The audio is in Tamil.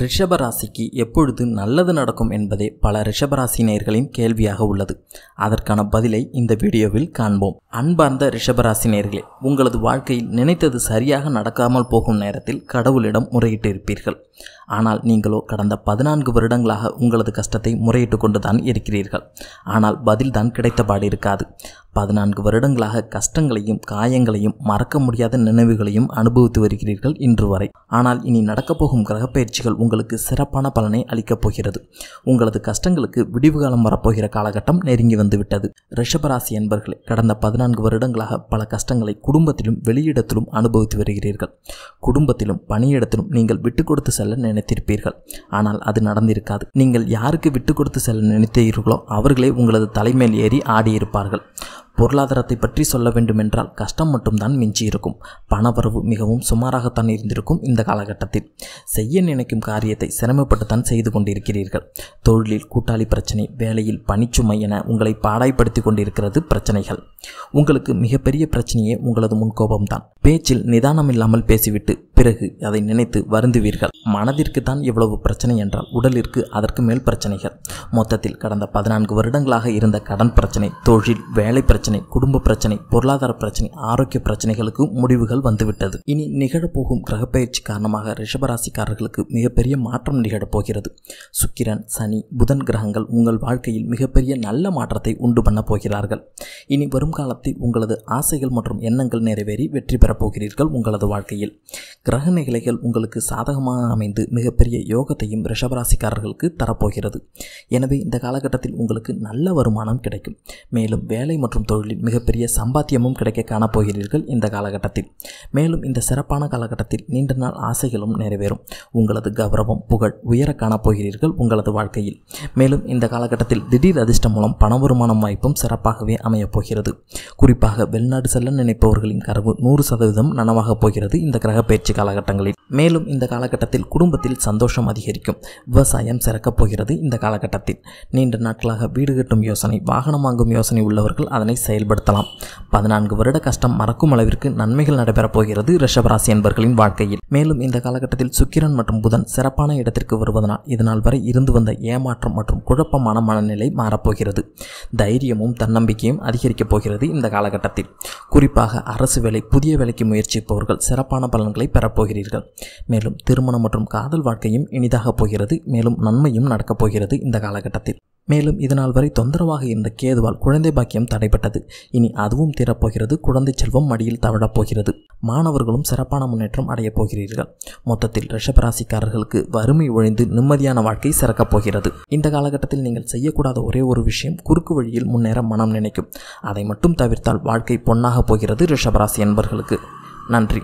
ரிஷபராசிக்கு எப்பொழுது நல்லது நடக்கும் என்பதே பல ரிஷபராசி நேர்களின் கேள்வியாக உள்ளது அதற்கான பதிலை இந்த வீடியோவில் காண்போம் அன்பார்ந்த ரிஷபராசி நேர்களே உங்களது வாழ்க்கையில் நினைத்தது சரியாக நடக்காமல் போகும் நேரத்தில் கடவுளிடம் முறையிட்டு இருப்பீர்கள் ஆனால் நீங்களோ கடந்த பதினான்கு வருடங்களாக உங்களது கஷ்டத்தை முறையிட்டு கொண்டுதான் இருக்கிறீர்கள் ஆனால் பதில்தான் கிடைத்தபாடு இருக்காது பதினான்கு வருடங்களாக கஷ்டங்களையும் காயங்களையும் மறக்க முடியாத நினைவுகளையும் அனுபவித்து வருகிறீர்கள் இன்று வரை ஆனால் இனி நடக்கப்போகும் கிரகப்பயிற்சிகள் உங்களுக்கு சிறப்பான பலனை அளிக்கப் போகிறது உங்களது கஷ்டங்களுக்கு விடிவு காலம் வரப்போகிற காலகட்டம் நெருங்கி வந்துவிட்டது ரிஷபராசி என்பர்களே கடந்த பதினான்கு வருடங்களாக பல கஷ்டங்களை குடும்பத்திலும் வெளியிடத்திலும் அனுபவித்து வருகிறீர்கள் குடும்பத்திலும் பணியிடத்திலும் நீங்கள் விட்டு கொடுத்து செல்ல நினைத்திருப்பீர்கள் ஆனால் அது நடந்திருக்காது நீங்கள் யாருக்கு விட்டு கொடுத்து செல்ல நினைத்தீர்களோ அவர்களே உங்களது தலைமையில் ஏறி ஆடியிருப்பார்கள் பொருளாதாரத்தை பற்றி சொல்ல வேண்டுமென்றால் கஷ்டம் மட்டும்தான் மிஞ்சி இருக்கும் பணவரவு மிகவும் சுமாராகத்தான் இருந்திருக்கும் இந்த காலகட்டத்தில் செய்ய நினைக்கும் காரியத்தை சிரமப்பட்டுத்தான் செய்து கொண்டிருக்கிறீர்கள் தொழிலில் கூட்டாளி பிரச்சனை வேலையில் பணிச்சுமை என உங்களை பாடாய்படுத்தி கொண்டிருக்கிறது பிரச்சனைகள் உங்களுக்கு மிகப்பெரிய பிரச்சனையே உங்களது முன்கோபம்தான் பேச்சில் நிதானம் இல்லாமல் பேசிவிட்டு பிறகு அதை நினைத்து வருந்துவீர்கள் மனதிற்கு தான் இவ்வளவு பிரச்சனை என்றால் உடலிற்கு அதற்கு மேல் பிரச்சனைகள் மொத்தத்தில் கடந்த பதினான்கு வருடங்களாக இருந்த கடன் பிரச்சனை தொழில் வேலை பிரச்சனை பிரச்சனை குடும்ப பிரச்சனை பொருளாதார பிரச்சனை ஆரோக்கிய பிரச்சனைகளுக்கு முடிவுகள் வந்துவிட்டது இனி நிகழப்போகும் கிரகப்பயிற்சி காரணமாக ரிஷபராசிக்காரர்களுக்கு மிகப்பெரிய மாற்றம் நிகழப்போகிறது சுக்கிரன் சனி புதன் கிரகங்கள் உங்கள் வாழ்க்கையில் மிகப்பெரிய நல்ல மாற்றத்தை உண்டு பண்ண போகிறார்கள் இனி வரும் காலத்தில் உங்களது ஆசைகள் மற்றும் எண்ணங்கள் நிறைவேறி வெற்றி பெறப் போகிறீர்கள் உங்களது வாழ்க்கையில் கிரக நிகழைகள் உங்களுக்கு சாதகமாக அமைந்து மிகப்பெரிய யோகத்தையும் ரிஷபராசிக்காரர்களுக்கு தரப்போகிறது எனவே இந்த காலகட்டத்தில் உங்களுக்கு நல்ல வருமானம் கிடைக்கும் மேலும் வேலை மற்றும் தொழிலில் மிகப்பெரிய சம்பாத்தியமும் கிடைக்க காணப்போகிறீர்கள் இந்த காலகட்டத்தில் மேலும் இந்த சிறப்பான காலகட்டத்தில் நீண்ட நாள் ஆசைகளும் நிறைவேறும் உங்களது கௌரவம் புகழ் உயர காணப்போகிறீர்கள் உங்களது வாழ்க்கையில் மேலும் இந்த காலகட்டத்தில் திடீர் அதிர்ஷ்டம் மூலம் பண வருமானம் வாய்ப்பும் சிறப்பாகவே அமையப் போகிறது குறிப்பாக வெளிநாடு செல்ல நினைப்பவர்களின் கரவு நூறு சதவீதம் நனவாகப் போகிறது இந்த கிரக பயிற்சி காலகட்டங்களில் மேலும் இந்த காலகட்டத்தில் குடும்பத்தில் சந்தோஷம் அதிகரிக்கும் விவசாயம் சிறக்கப் போகிறது இந்த காலகட்டத்தில் நீண்ட நாட்களாக வீடு கட்டும் யோசனை வாகனம் வாங்கும் யோசனை உள்ளவர்கள் அதனை செயல்படுத்தலாம் பதினான்கு வருட கஷ்டம் மறக்கும் அளவிற்கு நன்மைகள் நடைபெறப் போகிறது ரிஷபராசி என்பர்களின் வாழ்க்கையில் மேலும் இந்த காலகட்டத்தில் சுக்கிரன் மற்றும் புதன் சிறப்பான இடத்திற்கு வருவதனால் இதனால் வரை இருந்து வந்த ஏமாற்றம் மற்றும் குழப்பமான மனநிலை மாறப்போகிறது தைரியமும் தன்னம்பிக்கையும் அதிகரிக்கப் போகிறது இந்த காலகட்டத்தில் குறிப்பாக அரசு வேலை புதிய வேலைக்கு முயற்சிப்பவர்கள் சிறப்பான பலன்களை பெறப்போகிறீர்கள் மேலும் திருமணம் மற்றும் காதல் வாழ்க்கையும் இனிதாகப் போகிறது மேலும் நன்மையும் நடக்கப் போகிறது இந்த காலகட்டத்தில் மேலும் இதனால் வரை தொந்தரவாக இருந்த கேதுவால் குழந்தை பாக்கியம் தடைப்பட்டது இனி அதுவும் தீரப்போகிறது குழந்தை செல்வம் மடியில் போகிறது மாணவர்களும் சிறப்பான முன்னேற்றம் அடையப் போகிறீர்கள் மொத்தத்தில் ரிஷபராசிக்காரர்களுக்கு வறுமை ஒழிந்து நிம்மதியான வாழ்க்கை சிறக்கப் போகிறது இந்த காலகட்டத்தில் நீங்கள் செய்யக்கூடாத ஒரே ஒரு விஷயம் குறுக்கு வழியில் முன்னேற மனம் நினைக்கும் அதை மட்டும் தவிர்த்தால் வாழ்க்கை பொன்னாகப் போகிறது ரிஷபராசி என்பர்களுக்கு நன்றி